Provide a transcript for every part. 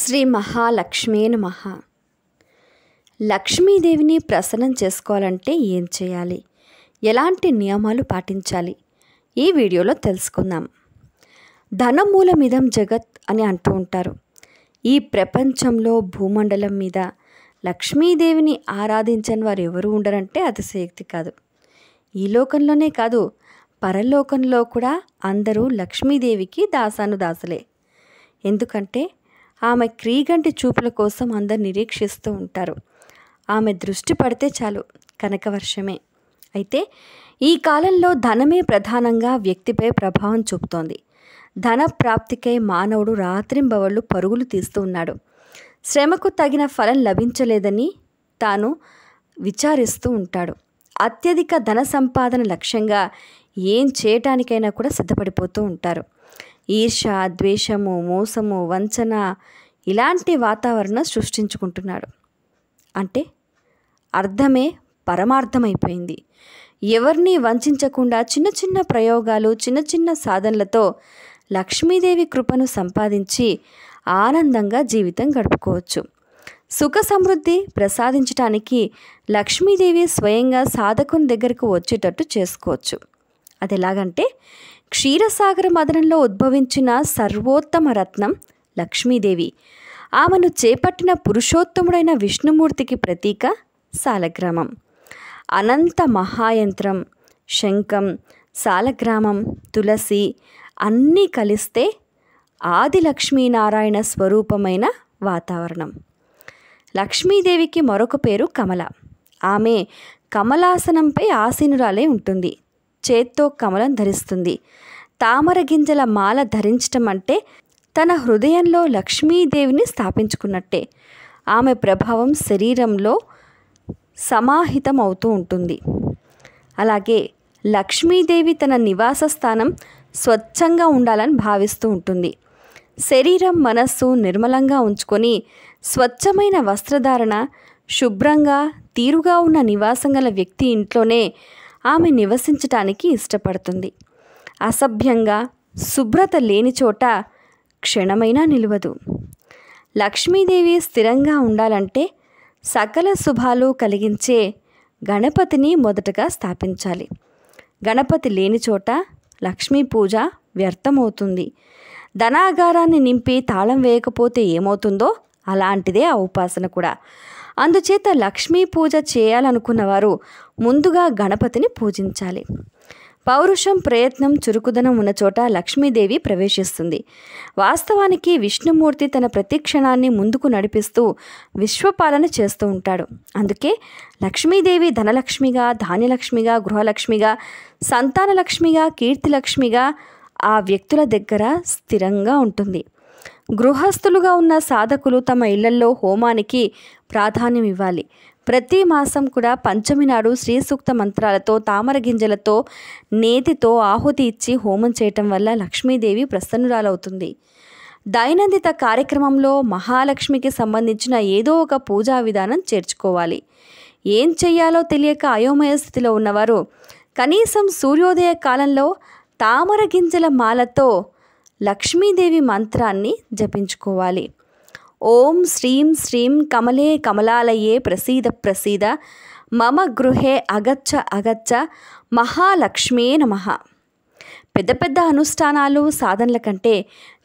శ్రీ మహాలక్ష్మీ నమ లక్ష్మీదేవిని ప్రసన్నం చేసుకోవాలంటే ఏం చేయాలి ఎలాంటి నియమాలు పాటించాలి ఈ వీడియోలో తెలుసుకుందాం ధనమూలమిదం జగత్ అని అంటూ ఉంటారు ఈ ప్రపంచంలో భూమండలం మీద లక్ష్మీదేవిని ఆరాధించని వారు ఎవరు ఉండరంటే అతిశయక్తి కాదు ఈ లోకంలోనే కాదు పరలోకంలో కూడా అందరూ లక్ష్మీదేవికి దాసాను దాసలే ఎందుకంటే ఆమె క్రీగంటి చూపుల కోసం అందరు నిరీక్షిస్తూ ఉంటారు ఆమె దృష్టి పడితే చాలు కనకవర్షమే అయితే ఈ కాలంలో ధనమే ప్రధానంగా వ్యక్తిపై ప్రభావం చూపుతోంది ధన ప్రాప్తికై మానవుడు రాత్రింబవళ్ళు పరుగులు తీస్తూ ఉన్నాడు శ్రమకు తగిన ఫలం లభించలేదని తాను విచారిస్తూ ఉంటాడు అత్యధిక ధన సంపాదన లక్ష్యంగా ఏం చేయటానికైనా కూడా సిద్ధపడిపోతూ ఉంటారు ఈర్ష ద్వేషము మోసము వంచన ఇలాంటి వాతావరణం సృష్టించుకుంటున్నాడు అంటే అర్థమే పరమార్థమైపోయింది ఎవరిని వంచకుండా చిన్న చిన్న ప్రయోగాలు చిన్న చిన్న సాధనలతో లక్ష్మీదేవి కృపను సంపాదించి ఆనందంగా జీవితం గడుపుకోవచ్చు సుఖ సమృద్ధి ప్రసాదించటానికి లక్ష్మీదేవి స్వయంగా సాధకుని దగ్గరకు వచ్చేటట్టు చేసుకోవచ్చు అది ఎలాగంటే క్షీరసాగర మదనంలో ఉద్భవించిన సర్వోత్తమ రత్నం లక్ష్మీదేవి ఆమెను చేపట్టిన పురుషోత్తముడైన విష్ణుమూర్తికి ప్రతీక సాలగ్రామం అనంత మహాయంత్రం శంఖం సాలగ్రామం తులసి అన్నీ కలిస్తే ఆది లక్ష్మీనారాయణ స్వరూపమైన వాతావరణం లక్ష్మీదేవికి మరొక పేరు కమల ఆమె కమలాసనంపై ఆసీనురాలే ఉంటుంది చేత్తో కమలం ధరిస్తుంది తామర గింజల మాల ధరించటం అంటే తన హృదయంలో లక్ష్మీదేవిని స్థాపించుకున్నట్టే ఆమె ప్రభావం శరీరంలో సమాహితం అవుతూ ఉంటుంది అలాగే లక్ష్మీదేవి తన నివాస స్థానం స్వచ్ఛంగా ఉండాలని భావిస్తూ ఉంటుంది శరీరం మనస్సు నిర్మలంగా ఉంచుకొని స్వచ్ఛమైన వస్త్రధారణ శుభ్రంగా తీరుగా ఉన్న నివాసం గల వ్యక్తి ఇంట్లోనే ఆమె నివసించటానికి ఇష్టపడుతుంది అసభ్యంగా శుభ్రత లేని చోట క్షణమైనా నిలవదు లక్ష్మీదేవి స్థిరంగా ఉండాలంటే సకల శుభాలు కలిగించే గణపతిని మొదటగా స్థాపించాలి గణపతి లేని చోట లక్ష్మీ పూజ వ్యర్థమవుతుంది ధనాగారాన్ని నింపి తాళం వేయకపోతే ఏమవుతుందో అలాంటిదే ఆ ఉపాసన కూడా అందుచేత లక్ష్మీ పూజ చేయాలనుకున్నవారు ముందుగా గణపతిని పూజించాలి పౌరుషం ప్రయత్నం చురుకుదనం ఉన్న చోట లక్ష్మీదేవి ప్రవేశిస్తుంది వాస్తవానికి విష్ణుమూర్తి తన ప్రతి క్షణాన్ని ముందుకు నడిపిస్తూ విశ్వపాలన చేస్తూ ఉంటాడు అందుకే లక్ష్మీదేవి ధనలక్ష్మిగా ధాన్యలక్ష్మిగా గృహలక్ష్మిగా సంతానలక్ష్మిగా కీర్తిలక్ష్మిగా ఆ వ్యక్తుల దగ్గర స్థిరంగా ఉంటుంది గృహస్థులుగా ఉన్న సాధకులు తమ ఇళ్లలో హోమానికి ప్రాధాన్యం ఇవ్వాలి ప్రతి మాసం కూడా పంచమి నాడు శ్రీ సూక్త మంత్రాలతో తామర గింజలతో నేతితో ఆహుతి ఇచ్చి హోమం చేయటం వల్ల లక్ష్మీదేవి ప్రసన్నురాలవుతుంది దైనందిత కార్యక్రమంలో మహాలక్ష్మికి సంబంధించిన ఏదో ఒక పూజా విధానం చేర్చుకోవాలి ఏం చేయాలో తెలియక అయోమయ స్థితిలో ఉన్నవారు కనీసం సూర్యోదయ కాలంలో తామర గింజల మాలతో లక్ష్మీదేవి మంత్రాన్ని జపించుకోవాలి ఓం శ్రీం శ్రీం కమలే కమలాలయే ప్రసీద ప్రసీద మమ గృహే అగచ్చ అగచ్చ మహాలక్ష్మే నమ పెద్ద పెద్ద అనుష్ఠానాలు సాధనల కంటే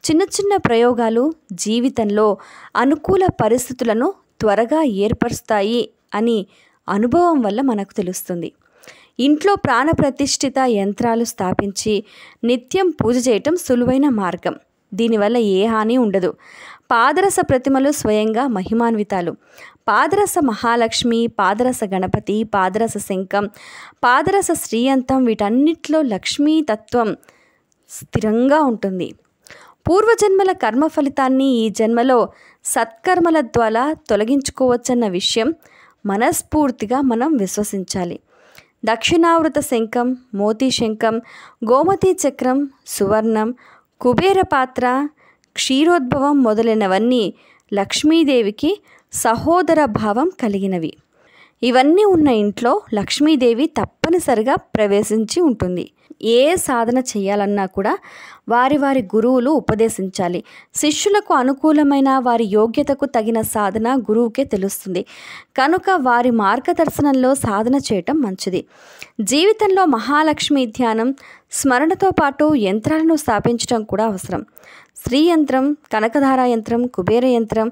చిన్న చిన్న ప్రయోగాలు జీవితంలో అనుకూల పరిస్థితులను త్వరగా ఏర్పరుస్తాయి అని అనుభవం వల్ల మనకు తెలుస్తుంది ఇంట్లో ప్రాణప్రతిష్ఠిత యంత్రాలు స్థాపించి నిత్యం పూజ చేయటం సులువైన మార్గం దీనివల్ల ఏ హాని ఉండదు పాదరస ప్రతిమలు స్వయంగా మహిమాన్వితాలు పాదరస మహాలక్ష్మి పాదరస గణపతి పాదరస శంఖం పాదరస శ్రీయంతం వీటన్నిటిలో లక్ష్మీ తత్వం స్థిరంగా ఉంటుంది పూర్వజన్మల కర్మ ఫలితాన్ని ఈ జన్మలో సత్కర్మల ద్వారా తొలగించుకోవచ్చన్న విషయం మనస్ఫూర్తిగా మనం విశ్వసించాలి దక్షిణావృత శంఖం మోతీ శంఖం గోమతి చక్రం సువర్ణం కుబేర పాత్ర క్షీరోద్భవం మొదలైనవన్నీ లక్ష్మీదేవికి సహోదర భావం కలిగినవి ఇవన్నీ ఉన్న ఇంట్లో లక్ష్మీదేవి తప్పనిసరిగా ప్రవేశించి ఉంటుంది ఏ సాధన చేయాలన్నా కూడా వారి వారి గురువులు ఉపదేశించాలి శిష్యులకు అనుకూలమైన వారి యోగ్యతకు తగిన సాధన గురువుకే తెలుస్తుంది కనుక వారి మార్గదర్శనంలో సాధన చేయటం మంచిది జీవితంలో మహాలక్ష్మి ధ్యానం స్మరణతో పాటు యంత్రాలను స్థాపించడం కూడా అవసరం శ్రీ యంత్రం కనకధార యంత్రం కుబేర యంత్రం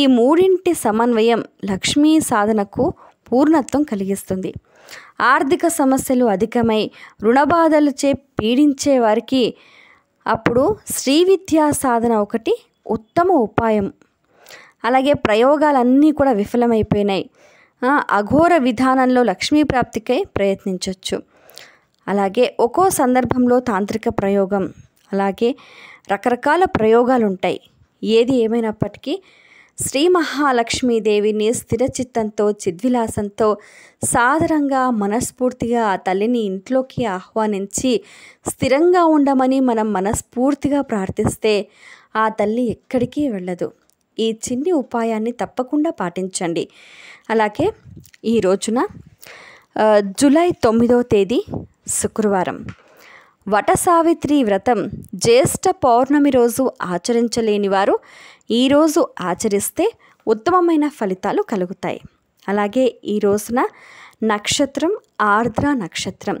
ఈ మూడింటి సమన్వయం లక్ష్మీ సాధనకు పూర్ణత్వం కలిగిస్తుంది ఆర్థిక సమస్యలు అధికమై రుణబాధలచే పీడించే వారికి అప్పుడు శ్రీ విద్యా సాధన ఒకటి ఉత్తమ ఉపాయం అలాగే ప్రయోగాలన్నీ కూడా విఫలమైపోయినాయి అఘోర విధానంలో లక్ష్మీ ప్రాప్తికై ప్రయత్నించవచ్చు అలాగే ఒక్కో సందర్భంలో తాంత్రిక ప్రయోగం అలాగే రకరకాల ప్రయోగాలు ఉంటాయి ఏది ఏమైనప్పటికీ శ్రీ మహాలక్ష్మీదేవిని స్థిరచిత్తంతో చిద్విలాసంతో సాదరంగా మనస్ఫూర్తిగా ఆ తల్లిని ఇంట్లోకి ఆహ్వానించి స్థిరంగా ఉండమని మనం మనస్ఫూర్తిగా ప్రార్థిస్తే ఆ తల్లి ఎక్కడికి వెళ్ళదు ఈ చిన్ని ఉపాయాన్ని తప్పకుండా పాటించండి అలాగే ఈ రోజున జూలై తొమ్మిదో తేదీ శుక్రవారం వటసావిత్రి వ్రతం జ్యేష్ఠ పౌర్ణమి రోజు ఆచరించలేని వారు ఈరోజు ఆచరిస్తే ఉత్తమమైన ఫలితాలు కలుగుతాయి అలాగే ఈ రోజున నక్షత్రం ఆర్ద్ర నక్షత్రం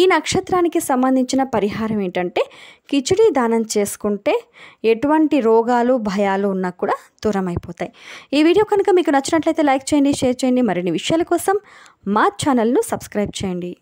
ఈ నక్షత్రానికి సంబంధించిన పరిహారం ఏంటంటే కిచిడి దానం చేసుకుంటే ఎటువంటి రోగాలు భయాలు ఉన్నా కూడా దూరం అయిపోతాయి ఈ వీడియో కనుక మీకు నచ్చినట్లయితే లైక్ చేయండి షేర్ చేయండి మరిన్ని విషయాల కోసం మా ఛానల్ను సబ్స్క్రైబ్ చేయండి